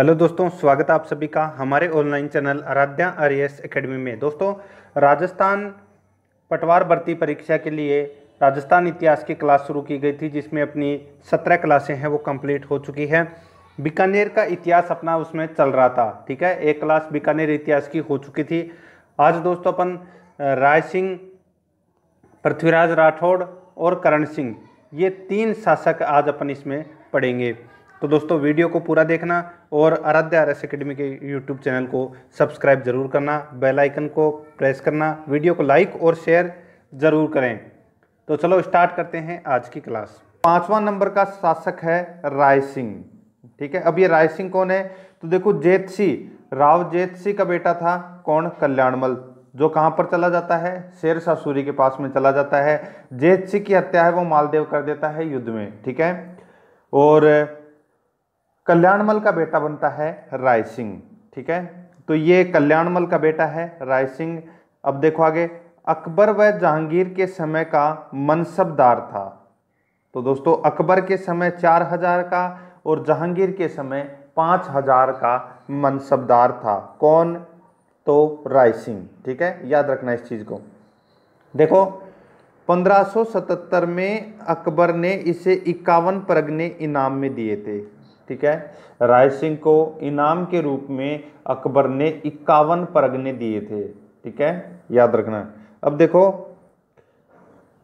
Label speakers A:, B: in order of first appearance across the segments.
A: hello दोस्तों स्वागत है आप सभी का हमारे online channel Aaradhya S academy में दोस्तों राजस्थान पटवार भर्ती परीक्षा के लिए राजस्थान इतिहास की क्लास शुरू की गई थी जिसमें अपनी सत्रह क्लासें हैं वो कंप्लीट हो चुकी हैं बीकानेर का इतिहास अपना उसमें चल रहा था ठीक है एक क्लास बीकानेर इतिहास की हो चुकी थी आज दोस्तों अपन राय सिंह पृथ्वीराज राठौड़ और करण सिंह ये तीन शासक आज अपन इसमें पढ़ेंगे तो दोस्तों वीडियो को पूरा देखना और आराध्य आर एस अकेडमी के यूट्यूब चैनल को सब्सक्राइब जरूर करना बेल आइकन को प्रेस करना वीडियो को लाइक और शेयर ज़रूर करें तो चलो स्टार्ट करते हैं आज की क्लास पाँचवा नंबर का शासक है राय सिंह ठीक है अब ये राय सिंह कौन है तो देखो जेतसी राव जेतसी का बेटा था कौन कल्याणमल जो कहाँ पर चला जाता है शेर शाह सूरी के पास में चला जाता है जेतसी की हत्या है वो मालदेव कर देता है युद्ध में ठीक है और कल्याणमल का बेटा बनता है राय सिंह ठीक है तो ये कल्याणमल का बेटा है राय सिंह अब देखो आगे अकबर व जहांगीर के समय का मनसबदार था तो दोस्तों अकबर के समय चार हजार का और जहांगीर के समय पाँच हजार का मनसबदार था कौन तो राय सिंह ठीक है याद रखना इस चीज़ को देखो 1577 में अकबर ने इसे इक्यावन परगने इनाम में दिए थे ठीक है राय सिंह को इनाम के रूप में अकबर ने इक्यावन परगने दिए थे ठीक है याद रखना अब देखो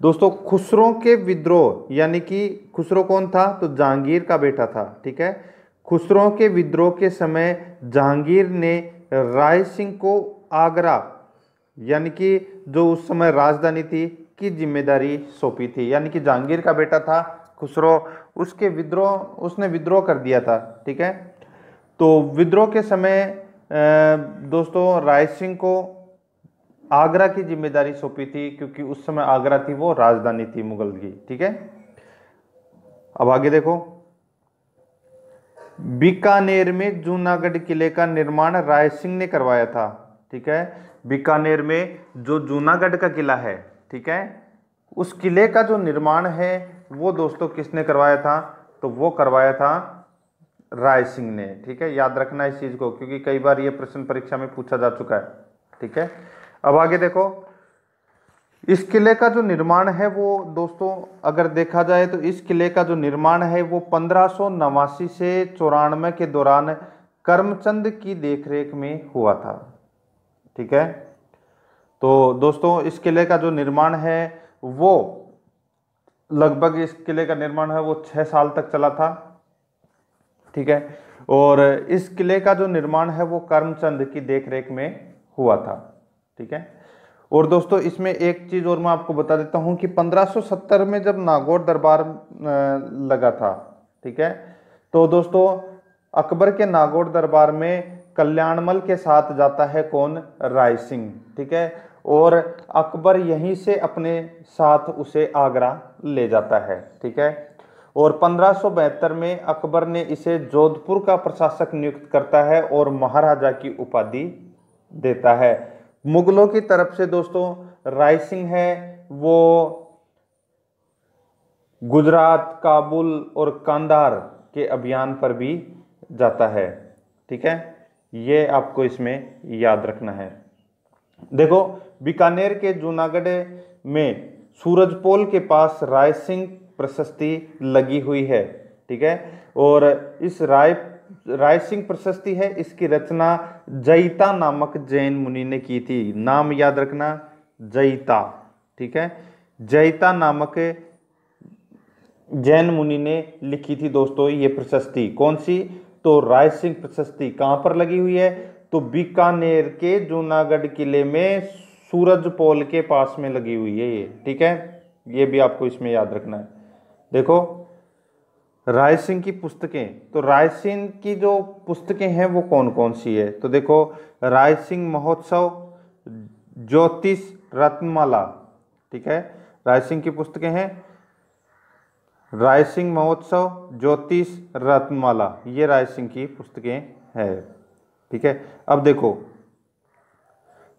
A: दोस्तों खुसरो के विद्रोह यानी कि खुसरो कौन था तो जहांगीर का बेटा था ठीक है खुसरो के विद्रोह के समय जहांगीर ने राय सिंह को आगरा यानी कि जो उस समय राजधानी थी की जिम्मेदारी सौंपी थी यानी कि जहांगीर का बेटा था खुसरो उसके विद्रोह उसने विद्रोह कर दिया था ठीक है तो विद्रोह के समय दोस्तों राय सिंह को आगरा की जिम्मेदारी सौंपी थी क्योंकि उस समय आगरा थी वो राजधानी थी मुगल की ठीक है अब आगे देखो बीकानेर में जूनागढ़ किले का निर्माण राय सिंह ने करवाया था ठीक है बीकानेर में जो जूनागढ़ का किला है ठीक है उस किले का जो निर्माण है वो दोस्तों किसने करवाया था तो वो करवाया था राय सिंह ने ठीक है याद रखना इस चीज़ को क्योंकि कई बार ये प्रश्न परीक्षा में पूछा जा चुका है ठीक है अब आगे देखो इस किले का जो निर्माण है वो दोस्तों अगर देखा जाए तो इस किले का जो निर्माण है वो पंद्रह से चौरानवे के दौरान कर्मचंद की देखरेख में हुआ था ठीक है तो दोस्तों इस किले का जो निर्माण है वो लगभग इस किले का निर्माण है वो छः साल तक चला था ठीक है और इस किले का जो निर्माण है वो कर्मचंद की देखरेख में हुआ था ठीक है और दोस्तों इसमें एक चीज़ और मैं आपको बता देता हूँ कि 1570 में जब नागौर दरबार लगा था ठीक है तो दोस्तों अकबर के नागौर दरबार में कल्याणमल के साथ जाता है कौन राय सिंह ठीक है और अकबर यहीं से अपने साथ उसे आगरा ले जाता है ठीक है और पंद्रह में अकबर ने इसे जोधपुर का प्रशासक नियुक्त करता है और महाराजा की उपाधि देता है मुगलों की तरफ से दोस्तों राय सिंह है वो गुजरात काबुल और कांदार के अभियान पर भी जाता है ठीक है ये आपको इसमें याद रखना है देखो बीकानेर के जूनागढ़ में सूरजपोल के पास राय सिंह प्रशस्ति लगी हुई है ठीक है और इस राय राय सिंह प्रशस्ति है इसकी रचना जयिता नामक जैन मुनि ने की थी नाम याद रखना जयिता ठीक है जयिता नामक जैन मुनि ने लिखी थी दोस्तों ये प्रशस्ति कौन सी तो राय सिंह प्रशस्ति कहाँ पर लगी हुई है तो बीकानेर के जूनागढ़ किले में सूरजपोल के पास में लगी हुई है ये ठीक है ये भी आपको इसमें याद रखना है देखो राय सिंह की पुस्तकें तो राय सिंह की जो पुस्तकें हैं वो कौन कौन सी है तो देखो राय सिंह महोत्सव ज्योतिष रत्नमाला ठीक है राय सिंह की पुस्तकें हैं राय सिंह महोत्सव ज्योतिष रत्नमाला ये राय सिंह की पुस्तकें हैं ठीक है अब देखो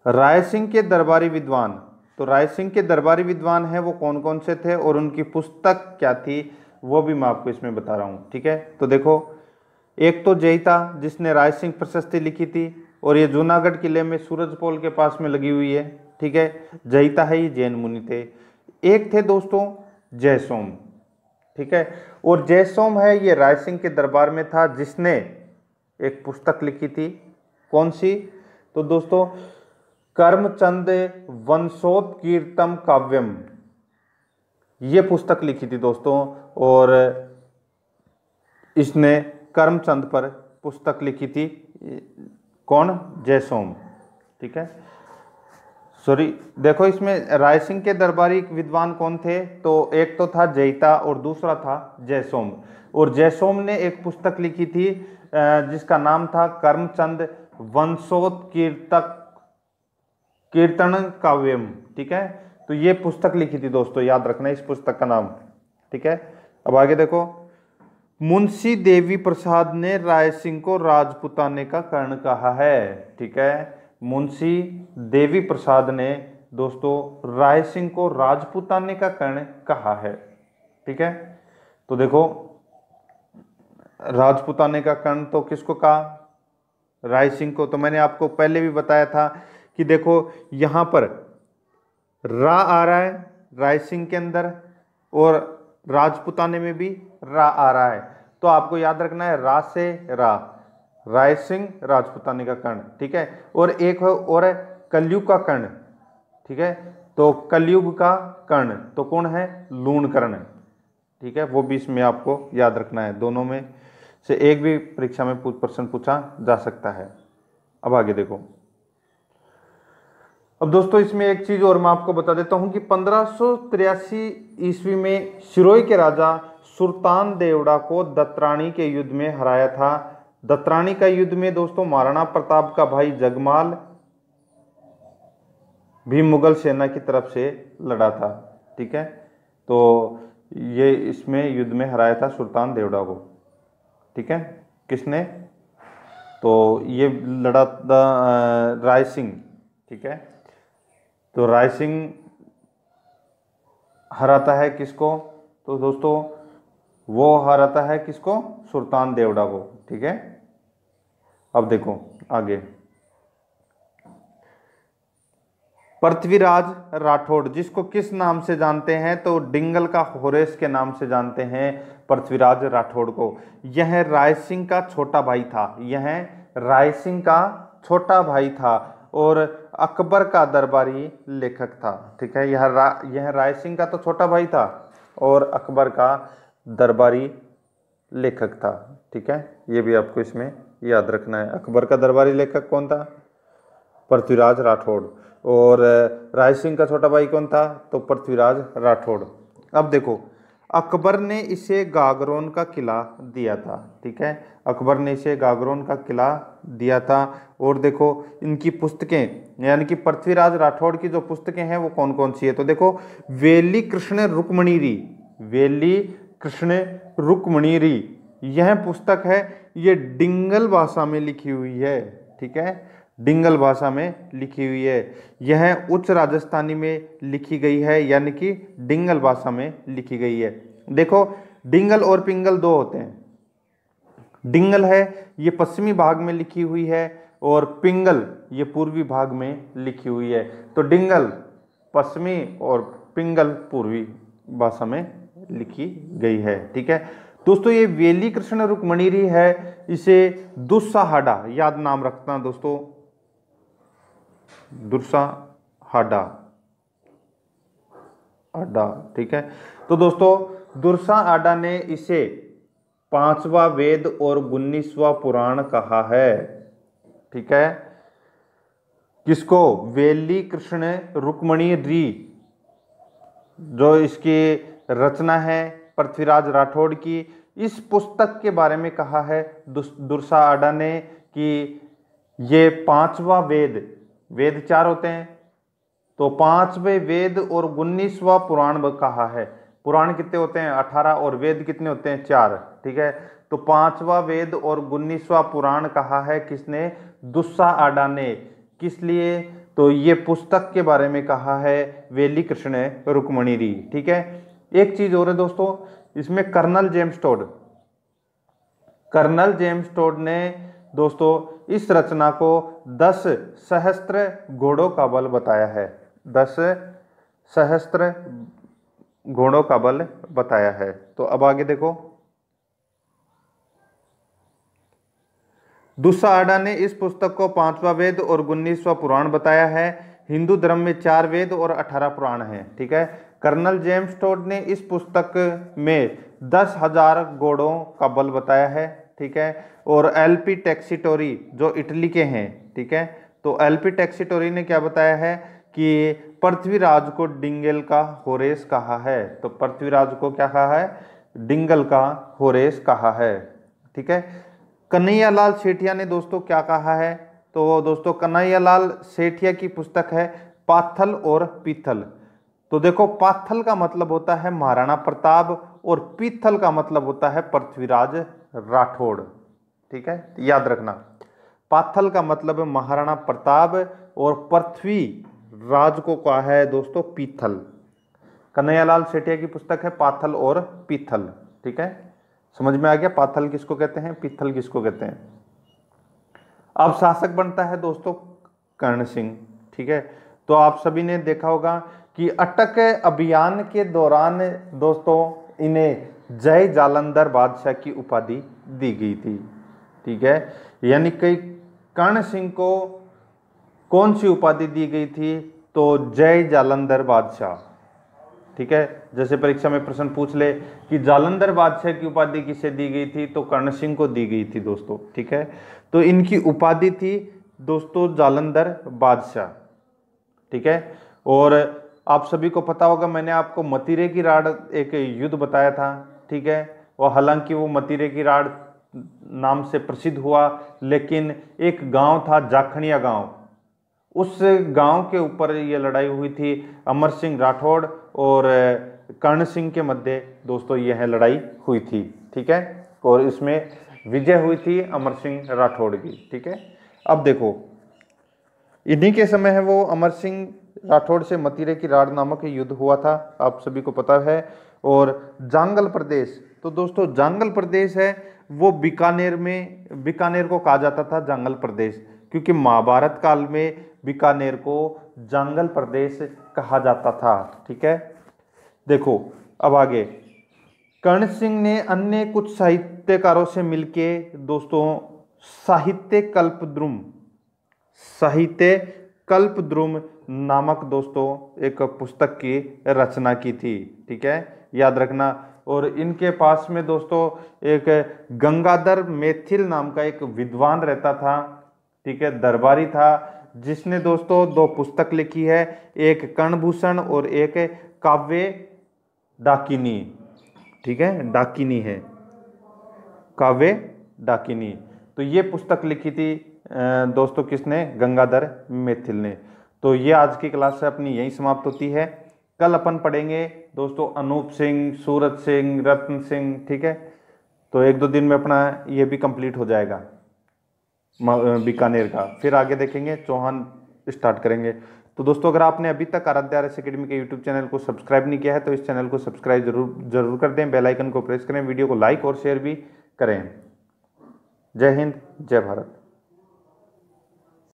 A: राय सिंह के दरबारी विद्वान तो राय सिंह के दरबारी विद्वान हैं वो कौन कौन से थे और उनकी पुस्तक क्या थी वो भी मैं आपको इसमें बता रहा हूँ ठीक है तो देखो एक तो जयिता जिसने राय सिंह प्रशस्ति लिखी थी और ये जूनागढ़ किले में सूरजपोल के पास में लगी हुई है ठीक है जयिता है ये जैन मुनि थे एक थे दोस्तों जयसोम ठीक है और जयसोम है ये राय सिंह के दरबार में था जिसने एक पुस्तक लिखी थी कौन सी तो दोस्तों कर्मचंद वंशोत कीर्तम काव्यम ये पुस्तक लिखी थी दोस्तों और इसने कर्मचंद पर पुस्तक लिखी थी कौन जयसोम ठीक है सॉरी देखो इसमें राय सिंह के दरबारी विद्वान कौन थे तो एक तो था जयता और दूसरा था जयसोम और जयसोम ने एक पुस्तक लिखी थी जिसका नाम था कर्मचंद कीर्तक कीर्तन काव्यम ठीक है तो ये पुस्तक लिखी थी दोस्तों याद रखना इस पुस्तक का नाम ठीक है अब आगे देखो मुंशी देवी प्रसाद ने राय सिंह को राजपुताने का कर्ण कहा है ठीक है मुंशी देवी प्रसाद ने दोस्तों राय सिंह को राजपुताने का कर्ण कहा है ठीक है तो देखो राजपुताने का कर्ण तो किसको कहा राय सिंह को तो मैंने आपको पहले भी बताया था कि देखो यहाँ पर रा आ रहा है राय सिंह के अंदर और राजपुताने में भी रा आ रहा है तो आपको याद रखना है रा से रा राय सिंह राजपुताने का कर्ण ठीक है और एक है और है कलयुग का कर्ण ठीक है तो कलयुग का कर्ण तो कौन है लूण कर्ण ठीक है वो भी इसमें आपको याद रखना है दोनों में से एक भी परीक्षा में प्रश्न पूछा जा सकता है अब आगे देखो अब दोस्तों इसमें एक चीज और मैं आपको बता देता हूं कि पंद्रह ईस्वी में सिरोई के राजा सुल्तान देवड़ा को दत्राणी के युद्ध में हराया था दत्राणी का युद्ध में दोस्तों महाराणा प्रताप का भाई जगमाल भी मुगल सेना की तरफ से लड़ा था ठीक है तो ये इसमें युद्ध में हराया था सुल्तान देवड़ा को ठीक है किसने तो ये लड़ा था राय सिंह ठीक है तो राय सिंह हराता है किसको तो दोस्तों वो हराता है किसको सुल्तान देवड़ा को ठीक है अब देखो आगे पृथ्वीराज राठौड़ जिसको किस नाम से जानते हैं तो डिंगल का होरेस के नाम से जानते हैं पृथ्वीराज राठौड़ को यह राय सिंह का छोटा भाई था यह राय सिंह का छोटा भाई था और अकबर का दरबारी लेखक था ठीक है यह रा यह राय सिंह का तो छोटा भाई था और अकबर का दरबारी लेखक था ठीक है ये भी आपको इसमें याद रखना है अकबर का दरबारी लेखक कौन था पृथ्वीराज राठौड़ और राय सिंह का छोटा भाई कौन था तो पृथ्वीराज राठौड़ अब देखो अकबर ने इसे गागरोन का किला दिया था ठीक है अकबर ने इसे गागरोन का किला दिया था और देखो इनकी पुस्तकें यानी कि पृथ्वीराज राठौड़ की जो पुस्तकें हैं वो कौन कौन सी है तो देखो वेली कृष्ण रुक्मणीरी वेली कृष्ण रुक्मणीरी यह पुस्तक है ये डिंगल भाषा में लिखी हुई है ठीक है डिंगल भाषा में लिखी हुई है यह उच्च राजस्थानी में लिखी गई है यानी कि डिंगल भाषा में लिखी गई है देखो डिंगल और पिंगल दो होते हैं डिंगल है ये पश्चिमी भाग में लिखी हुई है और पिंगल ये पूर्वी भाग में लिखी हुई है तो डिंगल पश्चिमी और पिंगल पूर्वी भाषा में लिखी गई है ठीक है दोस्तों ये वेली कृष्ण रुक्मणिरी है इसे दुस्साहाडा याद नाम रखना दोस्तों दुरसा हाडा आडा ठीक है तो दोस्तों दुरसा आडा ने इसे पांचवा वेद और उन्नीसवा पुराण कहा है ठीक है किसको वेली कृष्ण रुक्मणी री जो इसकी रचना है पृथ्वीराज राठौड़ की इस पुस्तक के बारे में कहा है दुर्सा आडा ने कि ये पांचवा वेद वेद चार होते हैं तो पांचवे वेद और उन्नीसवा पुराण कहा है पुराण कितने होते हैं अठारह और वेद कितने होते हैं चार ठीक है तो पांचवा वेद और उन्नीसवा पुराण कहा है किसने दुस्सा आडा ने किस लिए तो ये पुस्तक के बारे में कहा है वेली कृष्ण रुक्मणी री ठीक है एक चीज और है दोस्तों इसमें Colonel James Tod Colonel James Tod ने दोस्तों इस रचना को दस सहस्त्र घोड़ों का बल बताया है दस सहस्त्र घोड़ों का बल बताया है तो अब आगे देखो आडा ने इस पुस्तक को पांचवा वेद और उन्नीसवा पुराण बताया है हिंदू धर्म में चार वेद और अठारह पुराण हैं ठीक है कर्नल जेम्स टोड ने इस पुस्तक में दस हजार घोड़ों का बल बताया है ठीक है और एलपी टैक्सीटोरी जो इटली के हैं ठीक है तो एलपी टैक्सीटोरी ने क्या बताया है कि पृथ्वीराज को डिंगल का होरेस कहा है तो पृथ्वीराज को क्या कहा है डिंगल का होरेस कहा है ठीक है कन्हैयालाल सेठिया ने दोस्तों क्या कहा है तो दोस्तों कन्हैयालाल सेठिया की पुस्तक है पाथल और पीथल तो देखो पाथल का मतलब होता है महाराणा प्रताप और पीथल का मतलब होता है पृथ्वीराज राठौड़ ठीक है याद रखना पाथल का मतलब है महाराणा प्रताप और पृथ्वी राज को कहा है दोस्तों पीथल कन्हैयालाल सेठिया की पुस्तक है पाथल और पीथल ठीक है समझ में आ गया पाथल किसको कहते हैं पीथल किसको कहते हैं अब शासक बनता है दोस्तों कर्ण सिंह ठीक है तो आप सभी ने देखा होगा कि अटक अभियान के दौरान दोस्तों इन्हें जय जालंधर बादशाह की उपाधि दी गई थी ठीक है यानी कि कर्ण सिंह को कौन सी उपाधि दी गई थी तो जय जालंधर बादशाह ठीक है जैसे परीक्षा में प्रश्न पूछ ले कि जालंधर बादशाह की उपाधि किसे दी गई थी तो कर्ण सिंह को दी गई थी दोस्तों ठीक है तो इनकी उपाधि थी दोस्तों जालंधर बादशाह ठीक है और आप सभी को पता होगा मैंने आपको मतीरे की राड एक युद्ध बताया था ठीक है और हालांकि वो मतीरे की राड नाम से प्रसिद्ध हुआ लेकिन एक गांव था जाखणिया गांव उस गांव के ऊपर ये लड़ाई हुई थी अमर सिंह राठौड़ और कर्ण सिंह के मध्य दोस्तों यह लड़ाई हुई थी ठीक है और इसमें विजय हुई थी अमर सिंह राठौड़ की ठीक है अब देखो इन्हीं के समय है वो अमर सिंह राठौड़ से मतीरे की राड नामक युद्ध हुआ था आप सभी को पता है और जांगल प्रदेश तो दोस्तों जांगल प्रदेश है वो बीकानेर में बीकानेर को कहा जाता था जांगल प्रदेश क्योंकि महाभारत काल में बीकानेर को जांगल प्रदेश कहा जाता था ठीक है देखो अब आगे कर्ण सिंह ने अन्य कुछ साहित्यकारों से मिलके दोस्तों साहित्य कल्पद्रुम साहित्य कल्पद्रुम नामक दोस्तों एक पुस्तक की रचना की थी ठीक है याद रखना और इनके पास में दोस्तों एक गंगाधर मेथिल नाम का एक विद्वान रहता था ठीक है दरबारी था जिसने दोस्तों दो पुस्तक लिखी है एक कर्णभूषण और एक काव्य डाकिनी ठीक है डाकिनी है काव्य डाकिनी तो ये पुस्तक लिखी थी दोस्तों किसने गंगाधर मेथिल ने तो ये आज की क्लास से अपनी यहीं समाप्त होती है कल अपन पढ़ेंगे दोस्तों अनूप सिंह सूरज सिंह रत्न सिंह ठीक है तो एक दो दिन में अपना ये भी कंप्लीट हो जाएगा बीकानेर का फिर आगे देखेंगे चौहान स्टार्ट करेंगे तो दोस्तों अगर आपने अभी तक आराध्या आरएस अकेडमी के यूट्यूब चैनल को सब्सक्राइब नहीं किया है तो इस चैनल को सब्सक्राइब जरूर जरूर कर दें बेलाइकन को प्रेस करें वीडियो को लाइक और शेयर भी करें जय हिंद जय भारत